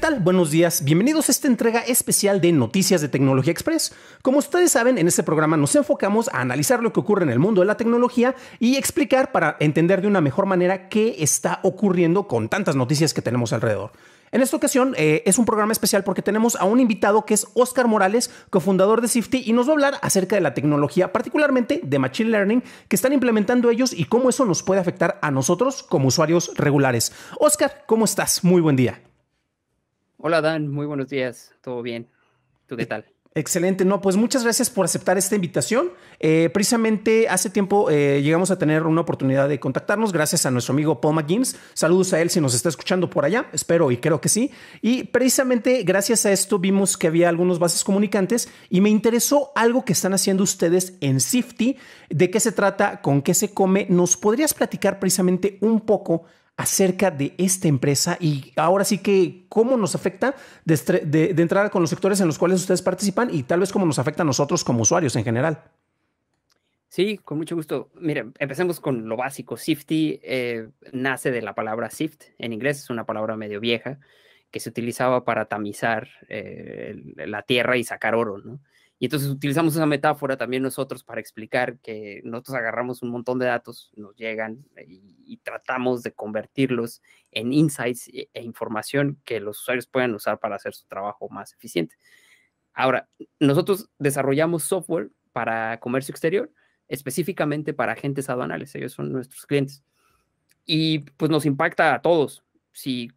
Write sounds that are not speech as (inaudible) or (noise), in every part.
tal? Buenos días, bienvenidos a esta entrega especial de Noticias de Tecnología Express. Como ustedes saben, en este programa nos enfocamos a analizar lo que ocurre en el mundo de la tecnología y explicar para entender de una mejor manera qué está ocurriendo con tantas noticias que tenemos alrededor. En esta ocasión eh, es un programa especial porque tenemos a un invitado que es Oscar Morales, cofundador de Sifty, y nos va a hablar acerca de la tecnología, particularmente de Machine Learning, que están implementando ellos y cómo eso nos puede afectar a nosotros como usuarios regulares. Oscar, ¿cómo estás? Muy buen día. Hola Dan, muy buenos días, ¿todo bien? ¿Tú qué tal? Excelente, no, pues muchas gracias por aceptar esta invitación. Eh, precisamente hace tiempo eh, llegamos a tener una oportunidad de contactarnos gracias a nuestro amigo Paul McGinnis. Saludos a él si nos está escuchando por allá, espero y creo que sí. Y precisamente gracias a esto vimos que había algunos bases comunicantes y me interesó algo que están haciendo ustedes en Safety. de qué se trata, con qué se come. ¿Nos podrías platicar precisamente un poco acerca de esta empresa y ahora sí que cómo nos afecta de, de, entrar con los sectores en los cuales ustedes participan y tal vez cómo nos afecta a nosotros como usuarios en general. Sí, con mucho gusto. Miren, empecemos con lo básico. Safety eh, nace de la palabra SIFT. En inglés es una palabra medio vieja que se utilizaba para tamizar eh, la tierra y sacar oro, ¿no? Y entonces utilizamos esa metáfora también nosotros para explicar que nosotros agarramos un montón de datos, nos llegan y, tratamos de convertirlos en insights e, e información que los usuarios puedan usar para hacer su trabajo más eficiente. Ahora, nosotros desarrollamos software para comercio exterior, específicamente para agentes aduanales, ellos son nuestros clientes. Y pues nos impacta a todos. Si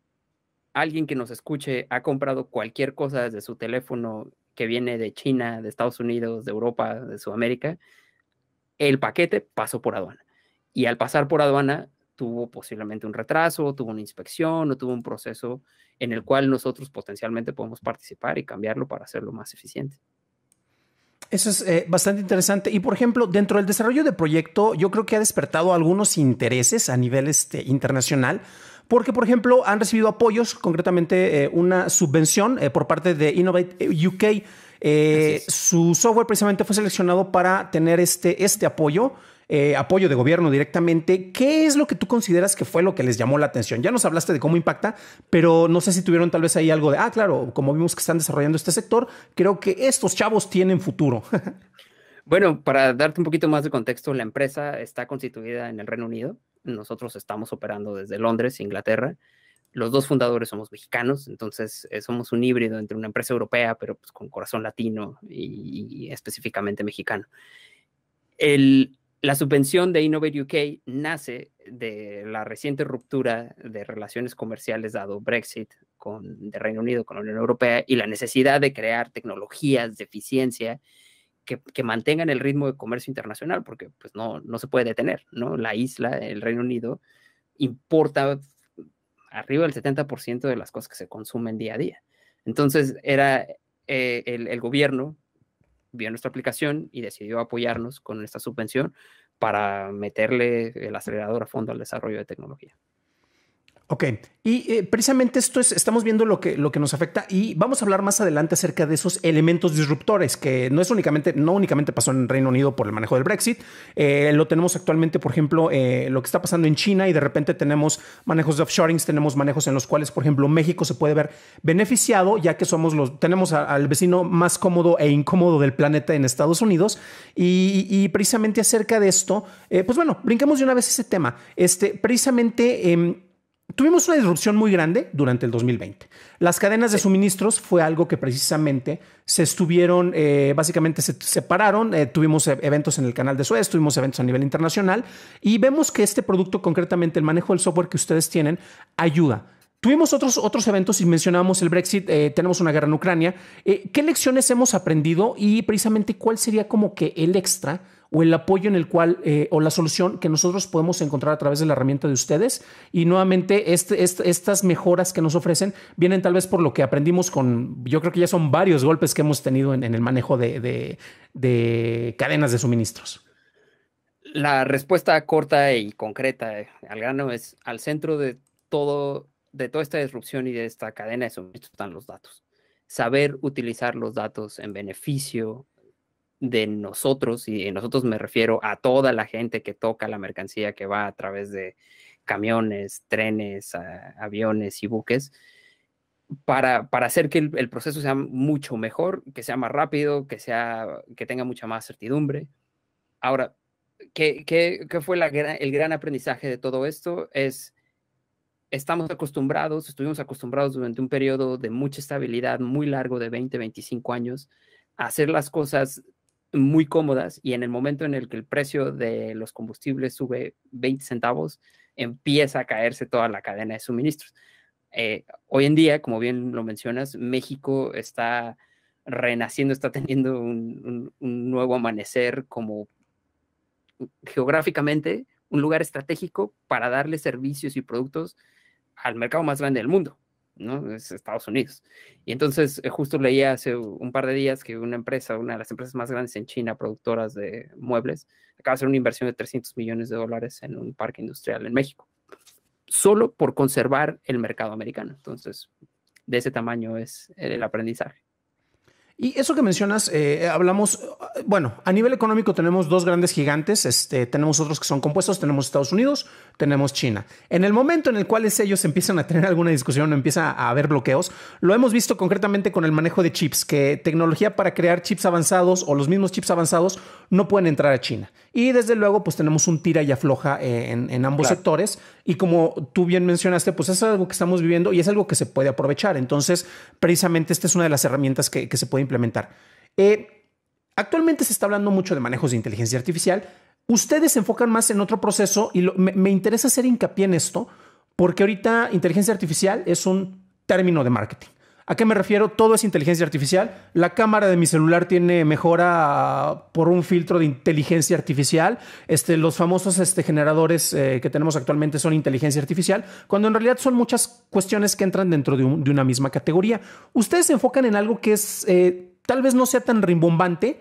alguien que nos escuche ha comprado cualquier cosa desde su teléfono que viene de China, de Estados Unidos, de Europa, de Sudamérica, el paquete pasó por aduana. Y al pasar por aduana, tuvo posiblemente un retraso, tuvo una inspección o tuvo un proceso en el cual nosotros potencialmente podemos participar y cambiarlo para hacerlo más eficiente. Eso es eh, bastante interesante. Y por ejemplo, dentro del desarrollo de proyecto, yo creo que ha despertado algunos intereses a nivel este, internacional porque, por ejemplo, han recibido apoyos, concretamente eh, una subvención eh, por parte de Innovate eh, UK. su software precisamente fue seleccionado para tener este, este apoyo. apoyo de gobierno directamente. ¿Qué es lo que tú consideras que fue lo que les llamó la atención? Ya nos hablaste de cómo impacta, pero no sé si tuvieron tal vez ahí algo de, ah, claro, como vimos que están desarrollando este sector, creo que estos chavos tienen futuro. (laughs) bueno, para darte un poquito más de contexto, la empresa está constituida en el Reino Unido. Nosotros estamos operando desde Londres, Inglaterra. Los dos fundadores somos mexicanos, entonces eh, somos un híbrido entre una empresa europea, pero pues, con corazón latino y, específicamente mexicano. la subvención de Innovate UK nace de la reciente ruptura de relaciones comerciales dado Brexit con Reino Unido, con la Unión Europea y la necesidad de crear tecnologías de eficiencia que, mantengan el ritmo de comercio internacional, porque pues no, no se puede detener, ¿no? La isla, el Reino Unido, importa arriba del 70% de las cosas que se consumen día a día. Entonces, era eh, el, el, gobierno vio nuestra aplicación y decidió apoyarnos con esta subvención para meterle el acelerador a fondo al desarrollo de tecnología. Ok, y eh, precisamente esto es, estamos viendo lo que, lo que nos afecta y vamos a hablar más adelante acerca de esos elementos disruptores que no es únicamente, no únicamente pasó en Reino Unido por el manejo del Brexit, eh, lo tenemos actualmente, por ejemplo, eh, lo que está pasando en China y de repente tenemos manejos de offshorings, tenemos manejos en los cuales, por ejemplo, México se puede ver beneficiado ya que somos los, tenemos al vecino más cómodo e incómodo del planeta en Estados Unidos y, precisamente acerca de esto, pues bueno, brincamos de una vez ese tema, este, precisamente em, Tuvimos una disrupción muy grande durante el 2020. Las cadenas de suministros fue algo que precisamente se estuvieron, eh, básicamente se separaron, eh, tuvimos e-, eventos en el canal de Suez, tuvimos eventos a nivel internacional y vemos que este producto, concretamente el manejo del software que ustedes tienen, ayuda. Tuvimos otros, otros eventos y mencionábamos el Brexit, eh, tenemos una guerra en Ucrania. ¿Qué lecciones hemos aprendido y precisamente cuál sería como que el extra o el apoyo en el cual eh, o la solución que nosotros podemos encontrar a través de la herramienta de ustedes. Y nuevamente, este, estas mejoras que nos ofrecen vienen tal vez por lo que aprendimos con, yo creo que ya son varios golpes que hemos tenido en, el manejo de, cadenas de suministros. La respuesta corta y concreta eh, al grano es al centro de todo de toda esta disrupción y de esta cadena de suministros están los datos. Saber utilizar los datos en beneficio de nosotros, y nosotros me refiero a toda la gente que toca la mercancía que va a través de camiones, trenes, aviones y buques, para, para hacer que el, proceso sea mucho mejor, que sea más rápido, que, sea, que tenga mucha más certidumbre. Ahora, ¿qué, fue el gran aprendizaje de todo esto? Es, estamos acostumbrados, estuvimos acostumbrados durante un periodo de mucha estabilidad muy largo de 20, 25 años, a hacer las cosas muy cómodas y en el momento en el que el precio de los combustibles sube 20 centavos, empieza a caerse toda la cadena de suministros. Eh, hoy en día, como bien lo mencionas, México está renaciendo, está teniendo un nuevo amanecer como geográficamente un lugar estratégico para darle servicios y productos al mercado más grande del mundo. ¿no? Es Estados Unidos. Y entonces eh, justo leía hace un par de días que una empresa, una de las empresas más grandes en China, productoras de muebles, acaba de hacer una inversión de 300 millones de dólares en un parque industrial en México, solo por conservar el mercado americano. Entonces, de ese tamaño es el aprendizaje. Y eso que mencionas, eh, hablamos, bueno, a nivel económico tenemos dos grandes gigantes, este, tenemos otros que son compuestos, tenemos Estados Unidos, tenemos China. En el momento en el cual ellos empiezan a tener alguna discusión o empieza a haber bloqueos, lo hemos visto concretamente con el manejo de chips, que tecnología para crear chips avanzados o los mismos chips avanzados no pueden entrar a China. Y desde luego, pues tenemos un tira y afloja eh, en, ambos sectores. Y como tú bien mencionaste, pues es algo que estamos viviendo y es algo que se puede aprovechar. Entonces, precisamente esta es una de las herramientas que se puede implementar. Eh, actualmente se está hablando mucho de manejos de inteligencia artificial. Ustedes se enfocan más en otro proceso y me, me interesa hacer hincapié en esto porque ahorita inteligencia artificial es un término de marketing. ¿A qué me refiero? Todo es inteligencia artificial. La cámara de mi celular tiene mejora por un filtro de inteligencia artificial. Este, los famosos este, generadores eh, que tenemos actualmente son inteligencia artificial, cuando en realidad son muchas cuestiones que entran dentro de, una misma categoría. Ustedes se enfocan en algo que es, eh, tal vez no sea tan rimbombante,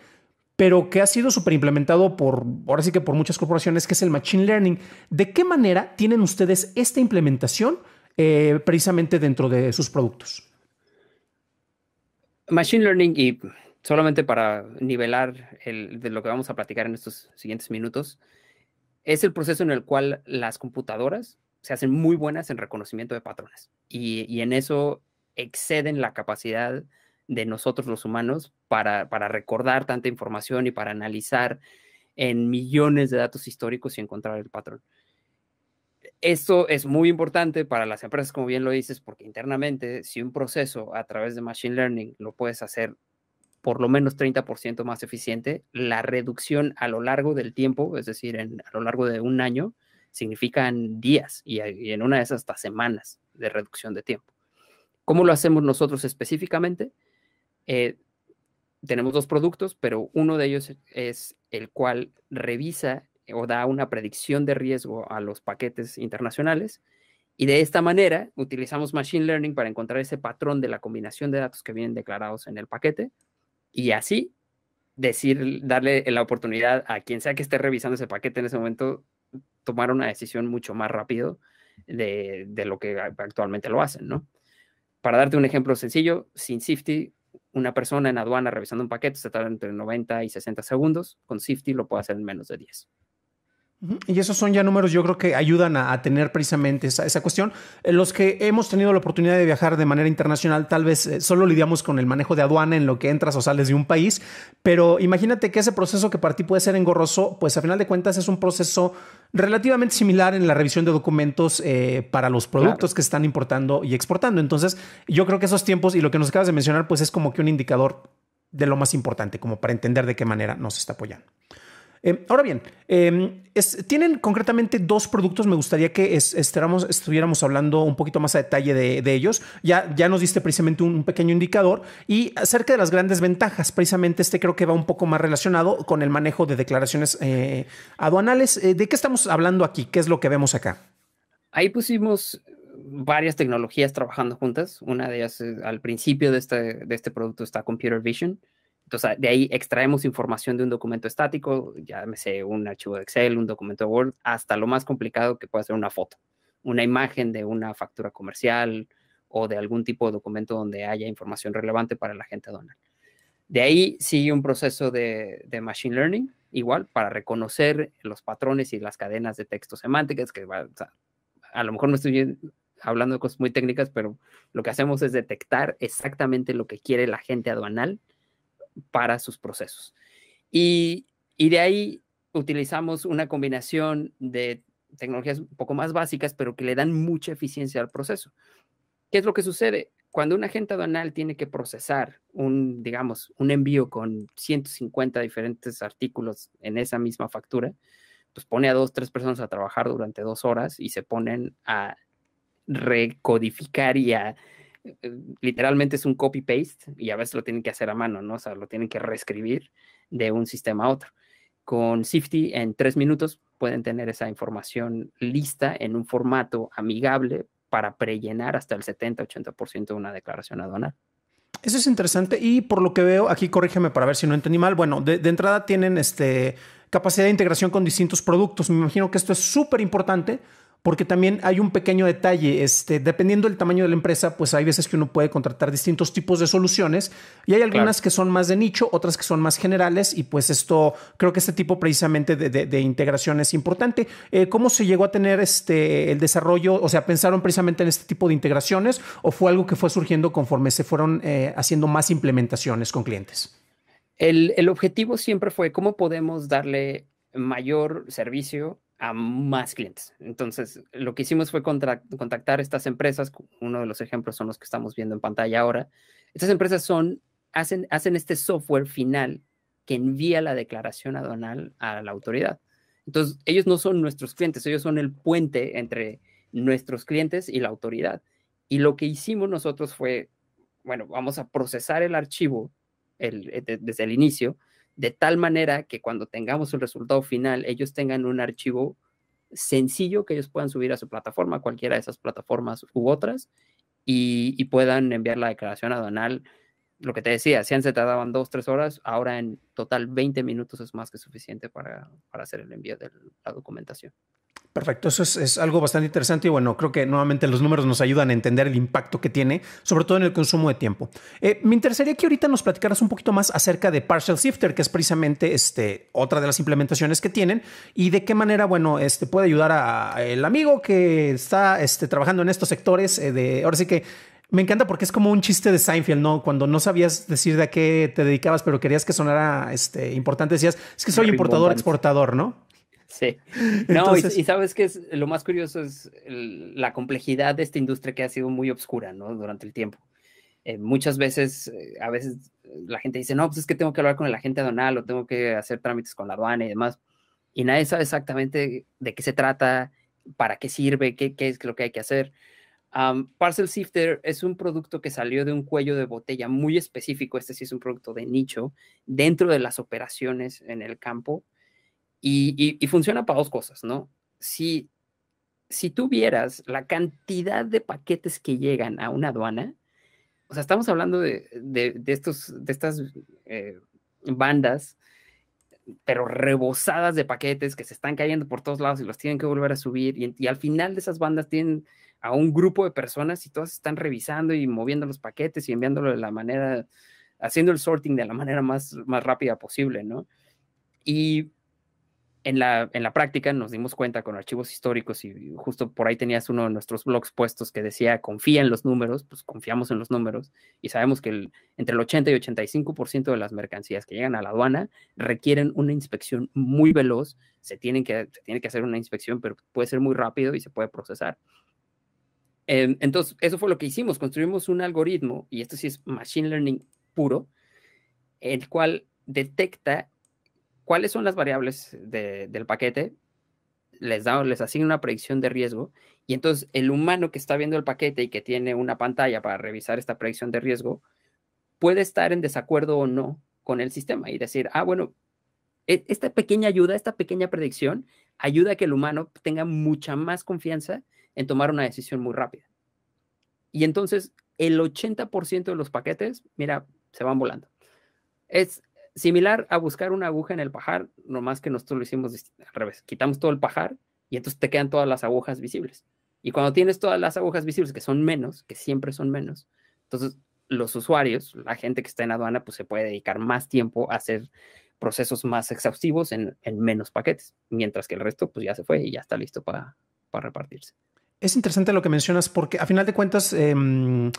pero que ha sido súper implementado por, ahora sí que por muchas corporaciones, que es el Machine Learning. ¿De qué manera tienen ustedes esta implementación eh, precisamente dentro de sus productos? Machine Learning y solamente para nivelar de lo que vamos a platicar en estos siguientes minutos, es el proceso en el cual las computadoras se hacen muy buenas en reconocimiento de patrones y, en eso exceden la capacidad de nosotros los humanos para, recordar tanta información y para analizar en millones de datos históricos y encontrar el patrón. Esto es muy importante para las empresas, como bien lo dices, porque internamente, si un proceso a través de Machine Learning lo puedes hacer por lo menos 30% más eficiente, la reducción a lo largo del tiempo, es decir, a lo largo de un año, significan días y, en una de esas hasta semanas de reducción de tiempo. ¿Cómo lo hacemos nosotros específicamente? Eh, tenemos dos productos, pero uno de ellos es el cual revisa o da una predicción de riesgo a los paquetes internacionales. Y de esta manera utilizamos Machine Learning para encontrar ese patrón de la combinación de datos que vienen declarados en el paquete y así decir, darle la oportunidad a quien sea que esté revisando ese paquete en ese momento, tomar una decisión mucho más rápido de, lo que actualmente lo hacen, Para darte un ejemplo sencillo, sin Safety, una persona en aduana revisando un paquete se tarda entre 90 y 60 segundos, con Safety lo puede hacer en menos de 10. Y esos son ya números, yo creo que ayudan a, tener precisamente esa, esa, cuestión. Eh, los que hemos tenido la oportunidad de viajar de manera internacional, tal vez eh, solo lidiamos con el manejo de aduana en lo que entras o sales de un país, pero imagínate que ese proceso que para ti puede ser engorroso, pues a final de cuentas es un proceso relativamente similar en la revisión de documentos eh, para los productos que están importando y exportando. Entonces, yo creo que esos tiempos y lo que nos acabas de mencionar, pues es como que un indicador de lo más importante, como para entender de qué manera nos está apoyando. Em, ahora bien, em, tienen concretamente dos productos. Me gustaría que estuviéramos, hablando un poquito más a detalle de, ellos. Ya, nos diste precisamente un, pequeño indicador y acerca de las grandes ventajas. Precisamente este creo que va un poco más relacionado con el manejo de declaraciones eh, aduanales. Eh, ¿De qué estamos hablando aquí? ¿Qué es lo que vemos acá? Ahí pusimos varias tecnologías trabajando juntas. Una de ellas eh, al principio este, de este producto está Computer Vision entonces, de ahí extraemos información de un documento estático, llámese un archivo de Excel, un documento Word, hasta lo más complicado que puede ser una foto, una imagen de una factura comercial o de algún tipo de documento donde haya información relevante para la gente aduanal. De ahí sigue un proceso de, Machine Learning, igual, para reconocer los patrones y las cadenas de texto semánticas, que a lo mejor no estoy hablando de cosas muy técnicas, pero lo que hacemos es detectar exactamente lo que quiere la gente aduanal para sus procesos. Y, de ahí utilizamos una combinación de tecnologías un poco más básicas, pero que le dan mucha eficiencia al proceso. ¿Qué es lo que sucede? Cuando un agente aduanal tiene que procesar un, digamos, un envío con 150 diferentes artículos en esa misma factura, pues pone a dos, tres personas a trabajar durante dos horas y se ponen a recodificar y a literalmente es un copy-paste y a veces lo tienen que hacer a mano, ¿no? O sea, lo tienen que reescribir de un sistema a otro. Con Safety en tres minutos pueden tener esa información lista en un formato amigable para prellenar hasta el 70-80% de una declaración aduanal. Eso es interesante y por lo que veo, aquí corrígeme para ver si no entendí mal. Bueno, de, entrada tienen este, capacidad de integración con distintos productos. Me imagino que esto es súper importante porque también hay un pequeño detalle, este, dependiendo del tamaño de la empresa, pues hay veces que uno puede contratar distintos tipos de soluciones y hay algunas que son más de nicho, otras que son más generales y pues esto, creo que este tipo precisamente de, integración es importante. Eh, ¿Cómo se llegó a tener este, el desarrollo? O sea, ¿pensaron precisamente en este tipo de integraciones o fue algo que fue surgiendo conforme se fueron eh, haciendo más implementaciones con clientes? El, el objetivo siempre fue cómo podemos darle mayor servicio a más clientes. Entonces, lo que hicimos fue contactar estas empresas, uno de los ejemplos son los que estamos viendo en pantalla ahora. Estas empresas son, hacen, hacen este software final que envía la declaración aduanal a la autoridad. Entonces, ellos no son nuestros clientes, ellos son el puente entre nuestros clientes y la autoridad. Y lo que hicimos nosotros fue, bueno, vamos a procesar el archivo eh, desde el inicio de tal manera que cuando tengamos el resultado final, ellos tengan un archivo sencillo que ellos puedan subir a su plataforma, cualquiera de esas plataformas u otras, y, puedan enviar la declaración aduanal. Lo que te decía, si antes te tardaban dos, tres horas, ahora en total 20 minutos es más que suficiente para hacer el envío de la documentación. Perfecto, eso es, algo bastante interesante y bueno, creo que nuevamente los números nos ayudan a entender el impacto que tiene, sobre todo en el consumo de tiempo. Eh, me interesaría que ahorita nos platicaras un poquito más acerca de Partial Shifter, que es precisamente este, otra de las implementaciones que tienen y de qué manera, bueno, este, puede ayudar a el amigo que está este, trabajando en estos sectores. Eh, de, ahora sí que me encanta porque es como un chiste de Seinfeld, ¿no? Cuando no sabías decir de qué te dedicabas, pero querías que sonara este, importante, decías, es que soy importador-exportador, ¿no? Sí. (laughs) No, y, sabes que es lo más curioso es la complejidad de esta industria que ha sido muy obscura, ¿no? Durante el tiempo. Eh, muchas veces, eh, a veces la gente dice, no, pues es que tengo que hablar con el agente aduanal o tengo que hacer trámites con la aduana y demás. Y nadie sabe exactamente de qué se trata, para qué sirve, qué, es lo que hay que hacer. Parcel Sifter es un producto que salió de un cuello de botella muy específico, este sí es un producto de nicho, dentro de las operaciones en el campo y, funciona para dos cosas, ¿no? Si, si tú vieras la cantidad de paquetes que llegan a una aduana, o sea, estamos hablando de, de, estos, de estas eh, bandas, pero rebosadas de paquetes que se están cayendo por todos lados y los tienen que volver a subir. Y, y, al final de esas bandas tienen a un grupo de personas y todas están revisando y moviendo los paquetes y enviándolo de la manera, haciendo el sorting de la manera más, más rápida posible, ¿no? Y en la, práctica nos dimos cuenta con archivos históricos y justo por ahí tenías uno de nuestros blogs puestos que decía confía en los números, pues confiamos en los números y sabemos que entre el 80 y 85% de las mercancías que llegan a la aduana requieren una inspección muy veloz, se, tienen que, tiene que hacer una inspección, pero puede ser muy rápido y se puede procesar. Em, entonces, eso fue lo que hicimos, construimos un algoritmo, y esto sí es machine learning puro, el cual detecta cuáles son las variables del paquete, les, damos les asigna una predicción de riesgo y entonces el humano que está viendo el paquete y que tiene una pantalla para revisar esta predicción de riesgo puede estar en desacuerdo o no con el sistema y decir, ah, bueno, e-, esta pequeña ayuda, esta pequeña predicción ayuda a que el humano tenga mucha más confianza en tomar una decisión muy rápida. Y entonces el 80% de los paquetes, mira, se van volando. Es similar a buscar una aguja en el pajar, nomás que nosotros lo hicimos al revés. Quitamos todo el pajar y entonces te quedan todas las agujas visibles. Y cuando tienes todas las agujas visibles, que son menos, que siempre son menos, entonces los usuarios, la gente que está en aduana, pues se puede dedicar más tiempo a hacer procesos más exhaustivos en, menos paquetes, mientras que el resto pues ya se fue y ya está listo para, repartirse. Es interesante lo que mencionas porque a final de cuentas... Em,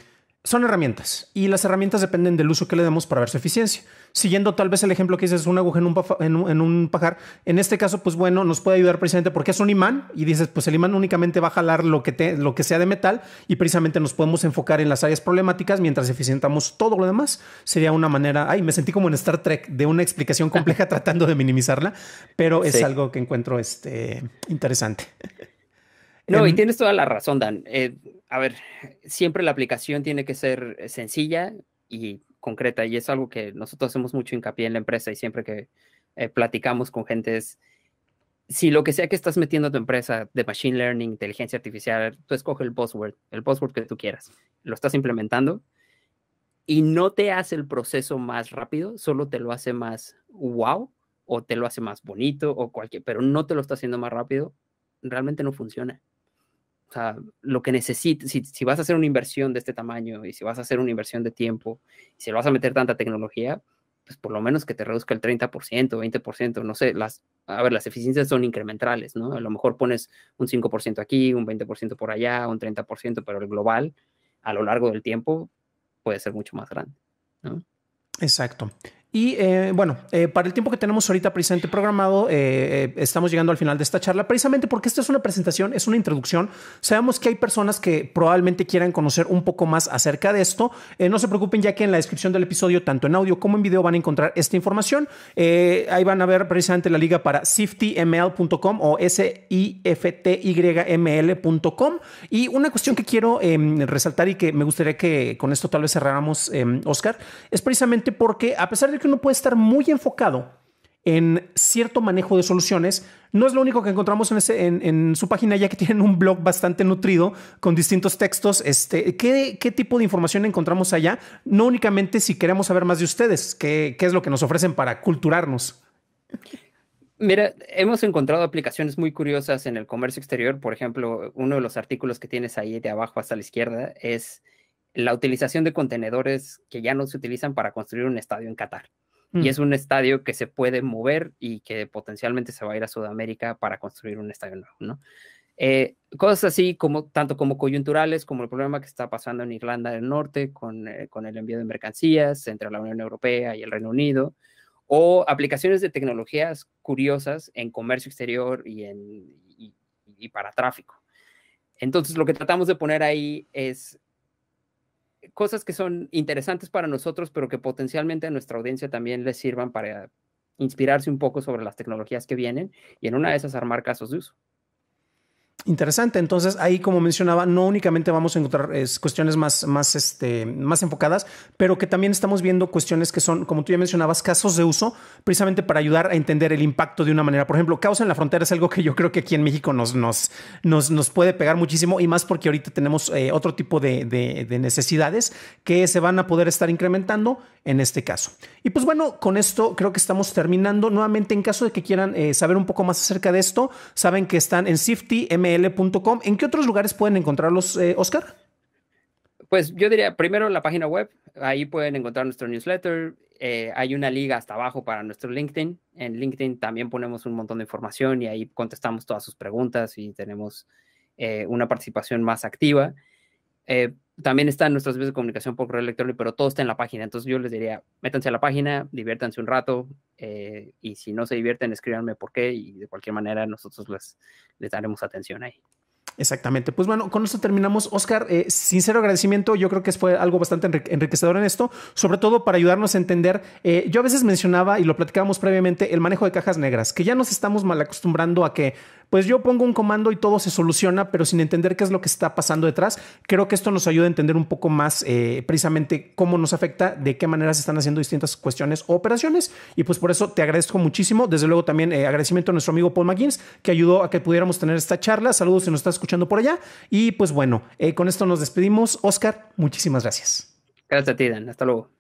son herramientas y las herramientas dependen del uso que le demos para ver su eficiencia. Siguiendo tal vez el ejemplo que dices, una aguja en un, en, en un, pajar, en este caso, pues bueno, nos puede ayudar precisamente porque es un imán y dices, pues el imán únicamente va a jalar lo que, te, lo que sea de metal y precisamente nos podemos enfocar en las áreas problemáticas mientras eficientamos todo lo demás. Sería una manera, ay, me sentí como en Star Trek, de una explicación compleja (laughs) tratando de minimizarla, pero es algo que encuentro este, interesante. No, y em, tienes toda la razón, Dan. Eh, a ver, siempre la aplicación tiene que ser eh, sencilla y concreta, y es algo que nosotros hacemos mucho hincapié en la empresa y siempre que eh, platicamos con gente es, si lo que sea que estás metiendo a tu empresa de Machine Learning, inteligencia artificial, tú escoge el buzzword, el buzzword que tú quieras, lo estás implementando y no te hace el proceso más rápido, solo te lo hace más wow o te lo hace más bonito o cualquier, pero no te lo está haciendo más rápido, realmente no funciona. O sea, lo que necesitas, si, vas a hacer una inversión de este tamaño y si vas a hacer una inversión de tiempo y si lo vas a meter tanta tecnología, pues por lo menos que te reduzca el 30%, 20%, no sé, las, a ver, las eficiencias son incrementales, ¿no? A lo mejor pones un 5% aquí, un 20% por allá, un 30%, pero el global a lo largo del tiempo puede ser mucho más grande, ¿no? Exacto. Y eh, bueno, eh, para el tiempo que tenemos ahorita precisamente programado, eh, estamos llegando al final de esta charla, precisamente porque esta es una presentación, es una introducción. Sabemos que hay personas que probablemente quieran conocer un poco más acerca de esto. no se preocupen ya que en la descripción del episodio, tanto en audio como en video, van a encontrar esta información. ahí van a ver precisamente la liga para siftyml.com o s i f t y m Y una cuestión que quiero resaltar y que me gustaría que con esto tal vez cerráramos, Oscar, es precisamente porque a pesar de que que uno puede estar muy enfocado en cierto manejo de soluciones. No es lo único que encontramos en, su página, ya que tienen un blog bastante nutrido con distintos textos. Este, ¿qué, tipo de información encontramos allá? No únicamente si queremos saber más de ustedes, qué, qué es lo que nos ofrecen para culturarnos. Mira, hemos encontrado aplicaciones muy curiosas en el comercio exterior. Por ejemplo, uno de los artículos que tienes ahí de abajo hasta la izquierda es la utilización de contenedores que ya no se utilizan para construir un estadio en Qatar. Y mm. es un estadio que se puede mover y que potencialmente se va a ir a Sudamérica para construir un estadio nuevo, ¿no? Eh, cosas así, como, tanto como coyunturales, como el problema que está pasando en Irlanda del Norte eh, con, el envío de mercancías entre la Unión Europea y el Reino Unido, o aplicaciones de tecnologías curiosas en comercio exterior y, en, y para tráfico. Entonces, lo que tratamos de poner ahí es cosas que son interesantes para nosotros, pero que potencialmente a nuestra audiencia también les sirvan para inspirarse un poco sobre las tecnologías que vienen y en una de esas armar casos de uso interesante. Entonces, ahí, como mencionaba, no únicamente vamos a encontrar eh, cuestiones más, más, este, más enfocadas, pero que también estamos viendo cuestiones que son, como tú ya mencionabas, casos de uso, precisamente para ayudar a entender el impacto de una manera. Por ejemplo, causa en la frontera es algo que yo creo que aquí en México nos, nos, nos, nos puede pegar muchísimo y más porque ahorita tenemos eh, otro tipo de, de, de necesidades que se van a poder estar incrementando en este caso. Y pues bueno, con esto creo que estamos terminando. Nuevamente, en caso de que quieran eh, saber un poco más acerca de esto, saben que están en Safety ¿En qué otros lugares pueden encontrarlos, eh, Oscar? Pues yo diría primero la página web, ahí pueden encontrar nuestro newsletter, eh, hay una liga hasta abajo para nuestro LinkedIn, en LinkedIn también ponemos un montón de información y ahí contestamos todas sus preguntas y tenemos eh, una participación más activa. Eh, también están nuestras vías de comunicación por correo electrónico, pero todo está en la página. Entonces yo les diría, métanse a la página, diviértanse un rato eh, y si no se divierten, escríbanme por qué y de cualquier manera nosotros les daremos atención ahí. Exactamente. Pues bueno, con esto terminamos. Oscar, eh, sincero agradecimiento. Yo creo que fue algo bastante enriquecedor en esto, sobre todo para ayudarnos a entender. Eh, yo a veces mencionaba y lo platicábamos previamente el manejo de cajas negras, que ya nos estamos mal acostumbrando a que, pues yo pongo un comando y todo se soluciona, pero sin entender qué es lo que está pasando detrás. Creo que esto nos ayuda a entender un poco más eh, precisamente cómo nos afecta, de qué manera se están haciendo distintas cuestiones o operaciones. Y pues por eso te agradezco muchísimo. Desde luego también agradecimiento a nuestro amigo Paul McGinnis que ayudó a que pudiéramos tener esta charla. Saludos si nos estás escuchando por allá. Y pues bueno, eh, con esto nos despedimos. Oscar, muchísimas gracias. Gracias a ti, Dan. Hasta luego.